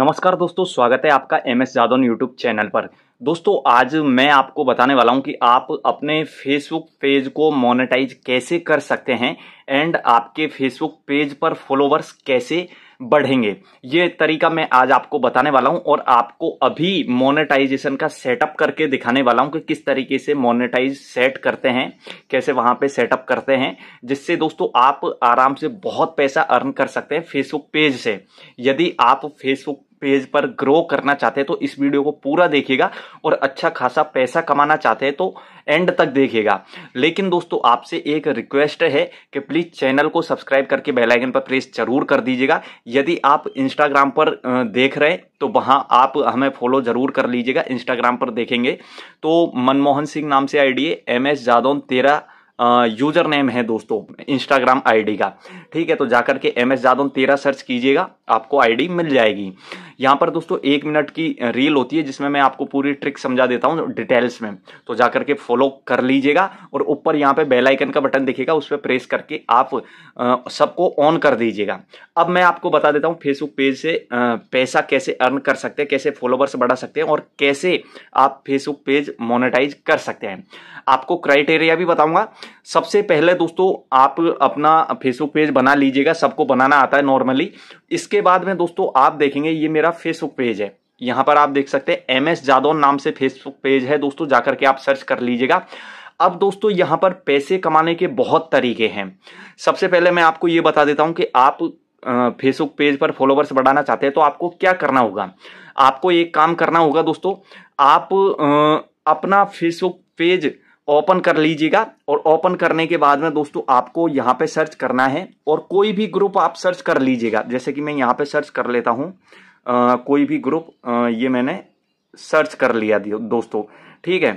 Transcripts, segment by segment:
नमस्कार दोस्तों स्वागत है आपका M S Jadaun YouTube channel पर दोस्तों आज मैं आपको बताने वाला हूं कि आप अपने फेसबुक पेज को मोनेटाइज कैसे कर सकते हैं एंड आपके फेसबुक पेज पर फॉलोवर्स कैसे बढ़ेंगे ये तरीका मैं आज आपको बताने वाला हूं और आपको अभी मोनेटाइजेशन का सेटअप करके दिखाने वाला हूं कि किस तरीके से मोनेटाइज सेट करते हैं कैसे वहां पे सेटअप करते हैं जिससे दोस्तों आप आराम से बहुत पैसा अर्न कर सकते हैं फेसबुक पेज से यदि आप फेसबुक पेज पर ग्रो करना चाहते हैं तो इस वीडियो को पूरा देखिएगा और अच्छा खासा पैसा कमाना चाहते हैं तो एंड तक देखिएगा लेकिन दोस्तों आपसे एक रिक्वेस्ट है कि प्लीज़ चैनल को सब्सक्राइब करके बेल आइकन पर प्रेस जरूर कर दीजिएगा यदि आप इंस्टाग्राम पर देख रहे हैं तो वहाँ आप हमें फॉलो जरूर कर लीजिएगा इंस्टाग्राम पर देखेंगे तो मनमोहन सिंह नाम से आई है एम एस जादौन तेरा यूजर नेम है दोस्तों इंस्टाग्राम आईडी का ठीक है तो जाकर के एम एस जादौन तेरा सर्च कीजिएगा आपको आईडी मिल जाएगी यहाँ पर दोस्तों एक मिनट की रील होती है जिसमें मैं आपको पूरी ट्रिक समझा देता हूँ डिटेल्स में तो जा करके फॉलो कर लीजिएगा और ऊपर यहाँ पे बेलाइकन का बटन दिखेगा उस पर प्रेस करके आप सबको ऑन कर दीजिएगा अब मैं आपको बता देता हूँ फेसबुक पेज से पैसा कैसे अर्न कर सकते हैं कैसे फॉलोवर्स बढ़ा सकते हैं और कैसे आप फेसबुक पेज मोनेटाइज कर सकते हैं आपको क्राइटेरिया भी बताऊंगा सबसे पहले दोस्तों आप अपना फेसबुक पेज बना लीजिएगा सबको बनाना आता है नॉर्मली इसके बाद में दोस्तों आप देखेंगे ये मेरा फेसबुक पेज है यहाँ पर आप देख सकते हैं एम एस जादौन नाम से फेसबुक पेज है दोस्तों जाकर के आप सर्च कर लीजिएगा अब दोस्तों यहाँ पर पैसे कमाने के बहुत तरीके हैं सबसे पहले मैं आपको ये बता देता हूं कि आप फेसबुक पेज पर फॉलोवर्स बढ़ाना चाहते हैं तो आपको क्या करना होगा आपको एक काम करना होगा दोस्तों आप अपना फेसबुक पेज ओपन कर लीजिएगा और ओपन करने के बाद में दोस्तों आपको यहाँ पे सर्च करना है और कोई भी ग्रुप आप सर्च कर लीजिएगा जैसे कि मैं यहाँ पे सर्च कर लेता हूँ कोई भी ग्रुप आ, ये मैंने सर्च कर लिया दोस्तों ठीक है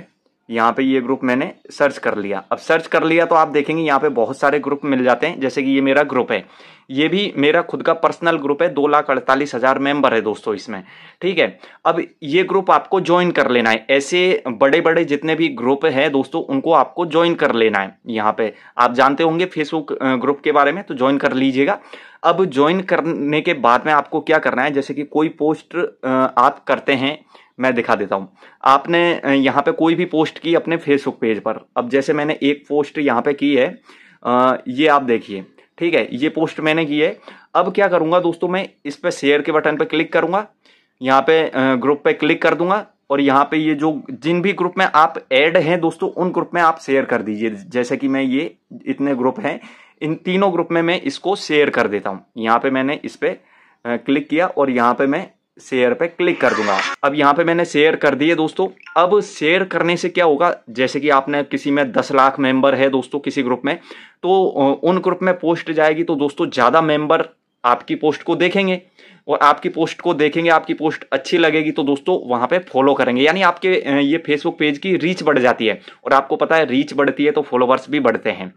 यहाँ पे ये ग्रुप मैंने सर्च कर लिया अब सर्च कर लिया तो आप देखेंगे यहाँ पे बहुत सारे ग्रुप मिल जाते हैं जैसे कि ये मेरा ग्रुप है ये भी मेरा खुद का पर्सनल ग्रुप है दो लाख अड़तालीस हज़ार मेंबर है दोस्तों इसमें ठीक है अब ये ग्रुप आपको ज्वाइन कर लेना है ऐसे बड़े बड़े जितने भी ग्रुप है दोस्तों उनको आपको ज्वाइन कर लेना है यहाँ पे आप जानते होंगे फेसबुक ग्रुप के बारे में तो ज्वाइन कर लीजिएगा अब ज्वाइन करने के बाद में आपको क्या करना है जैसे कि कोई पोस्ट आप करते हैं मैं दिखा देता हूँ आपने यहाँ पे कोई भी पोस्ट की अपने फेसबुक पेज पर अब जैसे मैंने एक पोस्ट यहाँ पे की है ये आप देखिए ठीक है ये पोस्ट मैंने की है अब क्या करूँगा दोस्तों मैं इस पर शेयर के बटन पर क्लिक करूँगा यहाँ पे ग्रुप पे क्लिक कर दूंगा और यहाँ पे ये जो जिन भी ग्रुप में आप ऐड हैं दोस्तों उन ग्रुप में आप शेयर कर दीजिए जैसे कि मैं ये इतने ग्रुप हैं इन तीनों ग्रुप में मैं इसको शेयर कर देता हूँ यहाँ पे मैंने इस पर क्लिक किया और यहाँ पे मैं शेयर पे क्लिक कर दूंगा अब यहाँ पे मैंने शेयर कर दिए दोस्तों अब शेयर करने से क्या होगा जैसे कि आपने किसी में दस लाख मेंबर है दोस्तों किसी ग्रुप में तो उन ग्रुप में पोस्ट जाएगी तो दोस्तों ज़्यादा मेंबर आपकी पोस्ट को देखेंगे और आपकी पोस्ट को देखेंगे आपकी पोस्ट अच्छी लगेगी तो दोस्तों वहाँ पे फॉलो करेंगे यानी आपके ये फेसबुक पेज की रीच बढ़ जाती है और आपको पता है रीच बढ़ती है तो फॉलोवर्स भी बढ़ते हैं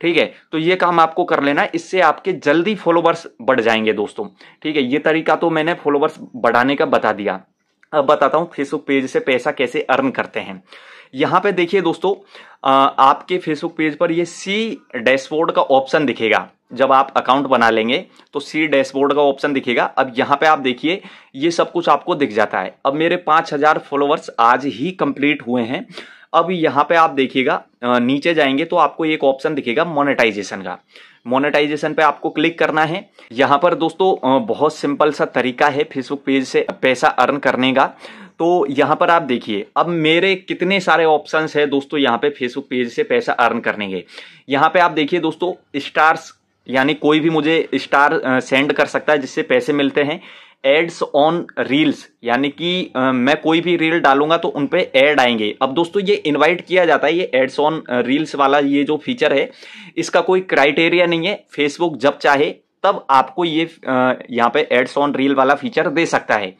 ठीक है तो ये काम आपको कर लेना इससे आपके जल्दी फॉलोवर्स बढ़ जाएंगे दोस्तों ठीक है ये तरीका तो मैंने फॉलोवर्स बढ़ाने का बता दिया अब बताता हूँ फेसबुक पेज से पैसा कैसे अर्न करते हैं यहाँ पे देखिए दोस्तों आपके फेसबुक पेज पर ये सी डैशबोर्ड का ऑप्शन दिखेगा जब आप अकाउंट बना लेंगे तो सी डैशबोर्ड का ऑप्शन दिखेगा अब यहाँ पे आप देखिए ये सब कुछ आपको दिख जाता है अब मेरे पाँच हज़ार फॉलोअर्स आज ही कंप्लीट हुए हैं अब यहाँ पे आप देखिएगा नीचे जाएंगे तो आपको एक ऑप्शन दिखेगा मोनेटाइजेशन का मोनेटाइजेशन पे आपको क्लिक करना है यहाँ पर दोस्तों बहुत सिंपल सा तरीका है फेसबुक पेज से पैसा अर्न करने का तो यहाँ पर आप देखिए अब मेरे कितने सारे ऑप्शंस है दोस्तों यहाँ पे फेसबुक पेज से पैसा अर्न करने के यहाँ पे आप देखिए दोस्तों स्टार्स यानी कोई भी मुझे स्टार सेंड कर सकता है जिससे पैसे मिलते हैं एड्स ऑन रील्स यानी कि मैं कोई भी रील डालूंगा तो उन पर ऐड आएंगे अब दोस्तों ये इनवाइट किया जाता है ये एड्स ऑन रील्स वाला ये जो फीचर है इसका कोई क्राइटेरिया नहीं है फेसबुक जब चाहे तब आपको ये यहाँ पे एड्स ऑन रील वाला फीचर दे सकता है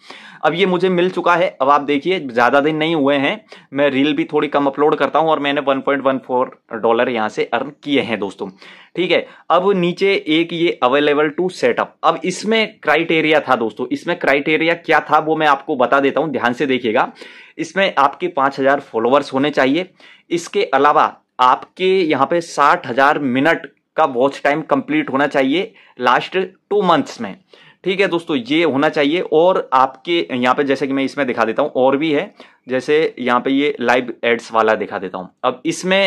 अब ये मुझे मिल चुका है अब आप देखिए ज़्यादा दिन नहीं हुए हैं मैं रील भी थोड़ी कम अपलोड करता हूँ और मैंने 1.14 डॉलर यहाँ से अर्न किए हैं दोस्तों ठीक है अब नीचे एक ये अवेलेबल टू सेटअप अब इसमें क्राइटेरिया था दोस्तों इसमें क्राइटेरिया क्या था वो मैं आपको बता देता हूँ ध्यान से देखिएगा इसमें आपके पाँच फॉलोअर्स होने चाहिए इसके अलावा आपके यहाँ पे साठ हजार मिनट का वॉच टाइम कंप्लीट होना चाहिए लास्ट टू मंथ्स में ठीक है दोस्तों ये होना चाहिए और आपके यहाँ पे जैसे कि मैं इसमें दिखा देता हूँ और भी है जैसे यहाँ पे ये लाइव एड्स वाला दिखा देता हूँ अब इसमें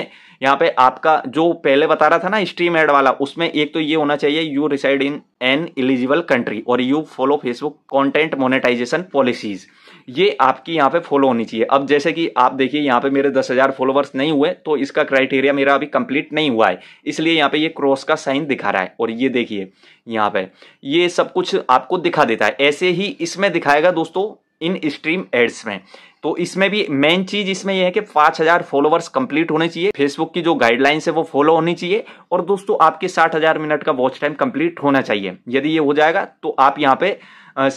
यहाँ पे आपका जो पहले बता रहा था ना स्ट्रीम एड वाला उसमें एक तो ये होना चाहिए you reside in an eligible country और you follow Facebook content monetization policies ये आपकी यहाँ पे फॉलो होनी चाहिए अब जैसे कि आप देखिए यहाँ पे मेरे दस हज़ार फॉलोवर्स नहीं हुए तो इसका क्राइटेरिया मेरा अभी कंप्लीट नहीं हुआ है इसलिए यहाँ पे ये क्रॉस का साइन दिखा रहा है और ये देखिए यहाँ पे ये सब कुछ आपको दिखा देता है ऐसे ही इसमें दिखाएगा दोस्तों इन स्ट्रीम एड्स में तो इसमें भी मेन चीज इसमें यह है कि 5000 फॉलोवर्स कंप्लीट होने चाहिए फेसबुक की जो गाइडलाइंस है वो फॉलो होनी चाहिए और दोस्तों आपके 60000 मिनट का वॉच टाइम कंप्लीट होना चाहिए यदि ये हो जाएगा तो आप यहाँ पे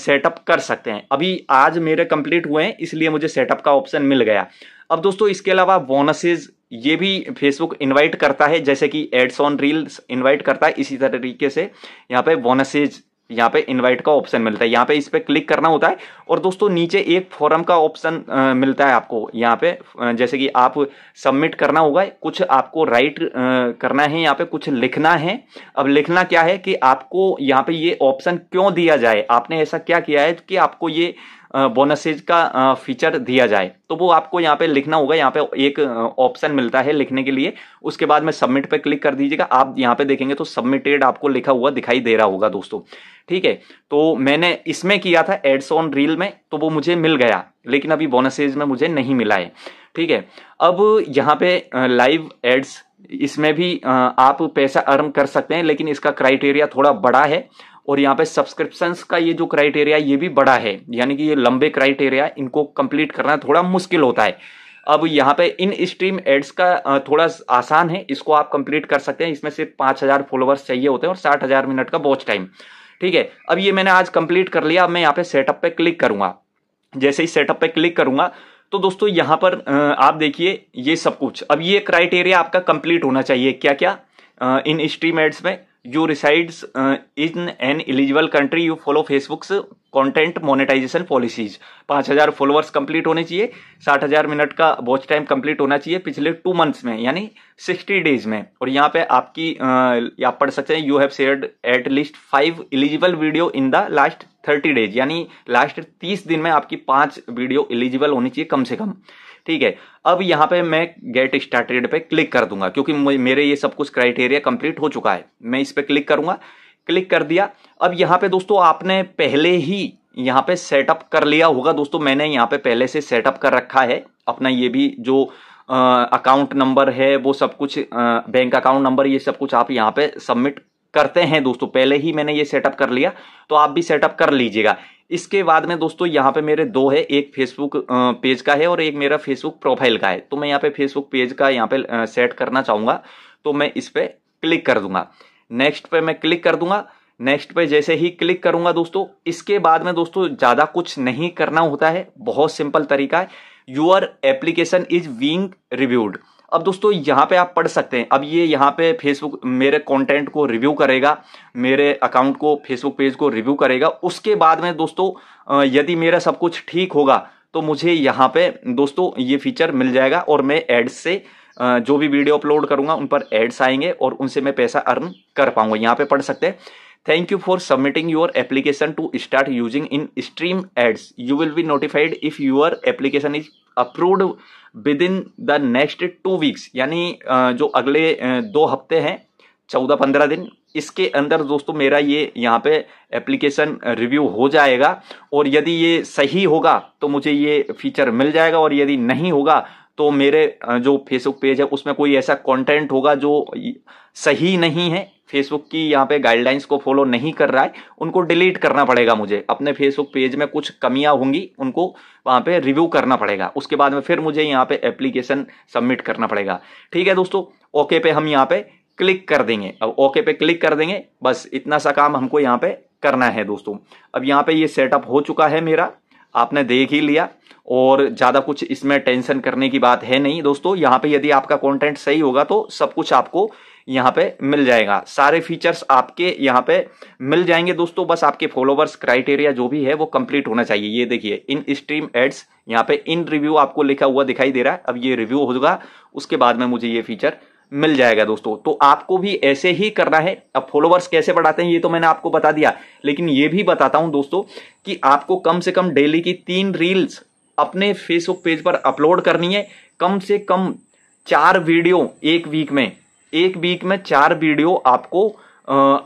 सेटअप कर सकते हैं अभी आज मेरे कंप्लीट हुए हैं इसलिए मुझे सेटअप का ऑप्शन मिल गया अब दोस्तों इसके अलावा बोनसेज ये भी फेसबुक इन्वाइट करता है जैसे कि एड्स ऑन रील्स इन्वाइट करता है इसी तरीके से यहाँ पे बोनसेज यहाँ पे इनवाइट का ऑप्शन मिलता है यहाँ पे इस पर क्लिक करना होता है और दोस्तों नीचे एक फॉरम का ऑप्शन मिलता है आपको यहाँ पे जैसे कि आप सबमिट करना होगा कुछ आपको राइट करना है यहाँ पे कुछ लिखना है अब लिखना क्या है कि आपको यहाँ पे ये ऑप्शन क्यों दिया जाए आपने ऐसा क्या किया है कि आपको ये बोनसेज का फीचर दिया जाए तो वो आपको यहाँ पे लिखना होगा यहाँ पे एक ऑप्शन मिलता है लिखने के लिए उसके बाद में सबमिट पे क्लिक कर दीजिएगा आप यहाँ पे देखेंगे तो सबमिटेड आपको लिखा हुआ दिखाई दे रहा होगा दोस्तों ठीक है तो मैंने इसमें किया था एड्स ऑन रील में तो वो मुझे मिल गया लेकिन अभी बोनसेज में मुझे नहीं मिला है ठीक है अब यहाँ पे लाइव एड्स इसमें भी आप पैसा अर्न कर सकते हैं लेकिन इसका क्राइटेरिया थोड़ा बड़ा है और यहाँ पे सब्सक्रिप्शन का ये जो क्राइटेरिया ये भी बड़ा है यानी कि ये लंबे क्राइटेरिया इनको कंप्लीट करना थोड़ा मुश्किल होता है अब यहाँ पे इन स्ट्रीम एड्स का थोड़ा आसान है इसको आप कंप्लीट कर सकते हैं इसमें सिर्फ पाँच हज़ार फॉलोअर्स चाहिए होते हैं और साठ हज़ार मिनट का वॉच टाइम ठीक है अब ये मैंने आज कंप्लीट कर लिया अब मैं यहाँ पे सेटअप पे क्लिक करूँगा जैसे ही सेटअप पे क्लिक करूँगा तो दोस्तों यहाँ पर आप देखिए ये सब कुछ अब ये क्राइटेरिया आपका कंप्लीट होना चाहिए क्या क्या इन स्ट्रीम एड्स में you resides in an eligible country you follow follow content monetization policies पाँच हज़ार फॉलोअर्स कंप्लीट होने चाहिए साठ हज़ार मिनट का वॉच टाइम कंप्लीट होना चाहिए पिछले टू मंथ्स में यानी सिक्सटी डेज में और यहाँ पे आपकी uh, आप पढ़ सकते हैं you have shared at least five eligible video in the last thirty days यानी लास्ट तीस दिन में आपकी पाँच वीडियो एलिजिबल होनी चाहिए कम से कम ठीक है अब यहाँ पे मैं गेट स्टार्टेड पे क्लिक कर दूंगा क्योंकि मेरे ये सब कुछ क्राइटेरिया कंप्लीट हो चुका है मैं इस पर क्लिक करूंगा क्लिक कर दिया अब यहाँ पे दोस्तों आपने पहले ही यहाँ पे सेटअप कर लिया होगा दोस्तों मैंने यहाँ पे पहले से सेटअप कर रखा है अपना ये भी जो अकाउंट नंबर है वो सब कुछ बैंक अकाउंट नंबर ये सब कुछ आप यहाँ पे सबमिट करते हैं दोस्तों पहले ही मैंने ये सेटअप कर लिया तो आप भी सेटअप कर लीजिएगा इसके बाद में दोस्तों यहाँ पे मेरे दो है एक फेसबुक पेज का है और एक मेरा फेसबुक प्रोफाइल का है तो मैं यहाँ पे फेसबुक पेज का यहाँ पे सेट करना चाहूँगा तो मैं इस पर क्लिक कर दूंगा नेक्स्ट पे मैं क्लिक कर दूंगा नेक्स्ट पे जैसे ही क्लिक करूंगा दोस्तों इसके बाद में दोस्तों ज़्यादा कुछ नहीं करना होता है बहुत सिंपल तरीका है your application is being reviewed अब दोस्तों यहाँ पे आप पढ़ सकते हैं अब ये यहाँ पे फेसबुक मेरे कंटेंट को रिव्यू करेगा मेरे अकाउंट को फेसबुक पेज को रिव्यू करेगा उसके बाद में दोस्तों यदि मेरा सब कुछ ठीक होगा तो मुझे यहाँ पे दोस्तों ये फीचर मिल जाएगा और मैं एड्स से जो भी वीडियो अपलोड करूँगा उन पर एड्स आएंगे और उनसे मैं पैसा अर्न कर पाऊँगा यहाँ पे पढ़ सकते हैं thank you for submitting your application to start using in stream ads you will be notified if your application is approved within the next two weeks यानी जो अगले दो हफ्ते हैं चौदह पंद्रह दिन इसके अंदर दोस्तों मेरा ये यहाँ पे एप्लीकेशन रिव्यू हो जाएगा और यदि ये सही होगा तो मुझे ये फीचर मिल जाएगा और यदि नहीं होगा तो मेरे जो फेसबुक पेज है उसमें कोई ऐसा कंटेंट होगा जो सही नहीं है फेसबुक की यहाँ पे गाइडलाइंस को फॉलो नहीं कर रहा है उनको डिलीट करना पड़ेगा मुझे अपने फेसबुक पेज में कुछ कमियाँ होंगी उनको वहाँ पे रिव्यू करना पड़ेगा उसके बाद में फिर मुझे यहाँ पे एप्लीकेशन सबमिट करना पड़ेगा ठीक है दोस्तों ओके पे हम यहाँ पे क्लिक कर देंगे अब ओके पे क्लिक कर देंगे बस इतना सा काम हमको यहाँ पे करना है दोस्तों अब यहाँ पे ये सेटअप हो चुका है मेरा आपने देख ही लिया और ज़्यादा कुछ इसमें टेंशन करने की बात है नहीं दोस्तों यहाँ पे यदि आपका कंटेंट सही होगा तो सब कुछ आपको यहाँ पे मिल जाएगा सारे फीचर्स आपके यहाँ पे मिल जाएंगे दोस्तों बस आपके फॉलोवर्स क्राइटेरिया जो भी है वो कंप्लीट होना चाहिए ये देखिए इन स्ट्रीम एड्स यहाँ पे इन रिव्यू आपको लिखा हुआ दिखाई दे रहा है अब ये रिव्यू होगा उसके बाद में मुझे ये फीचर मिल जाएगा दोस्तों तो आपको भी ऐसे ही करना है अब फॉलोवर्स कैसे बढ़ाते हैं ये तो मैंने आपको बता दिया लेकिन ये भी बताता हूं दोस्तों कि आपको कम से कम डेली की तीन रील्स अपने फेसबुक पेज पर अपलोड करनी है कम से कम चार वीडियो एक वीक में एक वीक में चार वीडियो आपको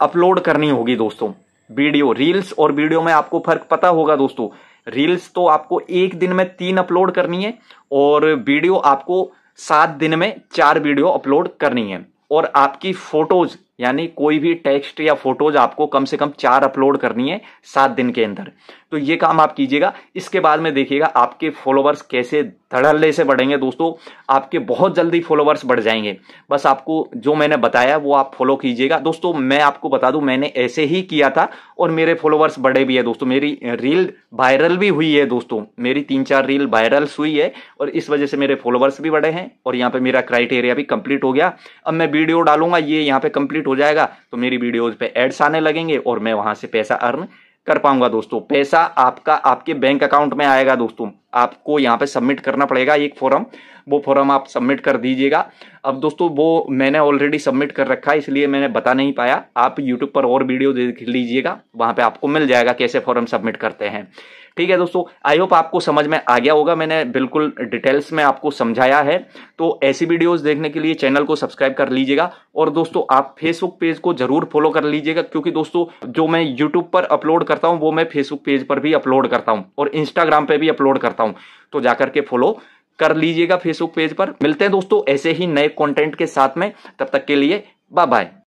अपलोड करनी होगी दोस्तों वीडियो रील्स और वीडियो में आपको फर्क पता होगा दोस्तों रील्स तो आपको एक दिन में तीन अपलोड करनी है और वीडियो आपको सात दिन में चार वीडियो अपलोड करनी है और आपकी फोटोज यानी कोई भी टेक्स्ट या फोटोज आपको कम से कम चार अपलोड करनी है सात दिन के अंदर तो ये काम आप कीजिएगा इसके बाद में देखिएगा आपके फॉलोवर्स कैसे धड़ल्ले से बढ़ेंगे दोस्तों आपके बहुत जल्दी फॉलोवर्स बढ़ जाएंगे बस आपको जो मैंने बताया वो आप फॉलो कीजिएगा दोस्तों मैं आपको बता दूं मैंने ऐसे ही किया था और मेरे फॉलोवर्स बढ़े भी है दोस्तों मेरी रील वायरल भी हुई है दोस्तों मेरी तीन चार रील वायरल हुई है और इस वजह से मेरे फॉलोवर्स भी बढ़े हैं और यहाँ पर मेरा क्राइटेरिया भी कंप्लीट हो गया अब मैं वीडियो डालूंगा ये यहाँ पर कंप्लीट हो जाएगा तो मेरी वीडियोज पे एड्स आने लगेंगे और मैं वहां से पैसा अर्न कर पाऊंगा दोस्तों पैसा आपका आपके बैंक अकाउंट में आएगा दोस्तों आपको यहाँ पे सबमिट करना पड़ेगा एक फॉरम वो फॉरम आप सबमिट कर दीजिएगा अब दोस्तों वो मैंने ऑलरेडी सबमिट कर रखा है इसलिए मैंने बता नहीं पाया आप यूट्यूब पर और वीडियो देख लीजिएगा वहाँ पे आपको मिल जाएगा कैसे फॉरम सबमिट करते हैं ठीक है दोस्तों आई होप आपको समझ में आ गया होगा मैंने बिल्कुल डिटेल्स में आपको समझाया है तो ऐसी वीडियोज देखने के लिए चैनल को सब्सक्राइब कर लीजिएगा और दोस्तों आप फेसबुक पेज को जरूर फॉलो कर लीजिएगा क्योंकि दोस्तों जो मैं यूट्यूब पर अपलोड करता हूँ वो मैं फेसबुक पेज पर भी अपलोड करता हूँ और इंस्टाग्राम पर भी अपलोड करता हूँ करता हूं तो जाकर के फॉलो कर लीजिएगा फेसबुक पेज पर मिलते हैं दोस्तों ऐसे ही नए कंटेंट के साथ में तब तक के लिए बाय बाय